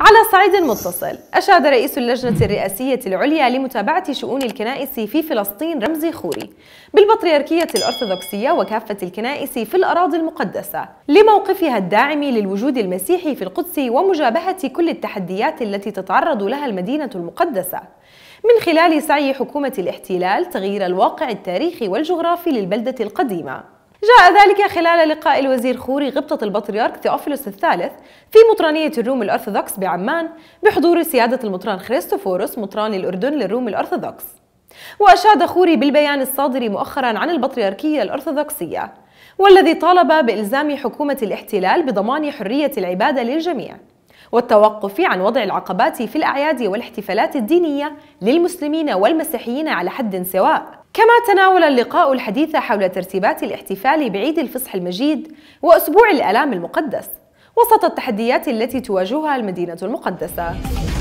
على صعيد متصل أشاد رئيس اللجنة الرئاسية العليا لمتابعة شؤون الكنائس في فلسطين رمزي خوري بالبطريركية الأرثوذكسية وكافة الكنائس في الأراضي المقدسة لموقفها الداعم للوجود المسيحي في القدس ومجابهة كل التحديات التي تتعرض لها المدينة المقدسة من خلال سعي حكومة الاحتلال تغيير الواقع التاريخي والجغرافي للبلدة القديمة جاء ذلك خلال لقاء الوزير خوري غبطة البطريرك ثيوفيلوس الثالث في مطرانية الروم الأرثوذكس بعمان بحضور سيادة المطران خريستوفوروس مطران الأردن للروم الأرثوذكس وأشاد خوري بالبيان الصادر مؤخرا عن البطريركية الأرثوذكسية والذي طالب بإلزام حكومة الاحتلال بضمان حرية العبادة للجميع والتوقف عن وضع العقبات في الأعياد والاحتفالات الدينية للمسلمين والمسيحيين على حد سواء كما تناول اللقاء الحديث حول ترتيبات الاحتفال بعيد الفصح المجيد وأسبوع الألام المقدس وسط التحديات التي تواجهها المدينة المقدسة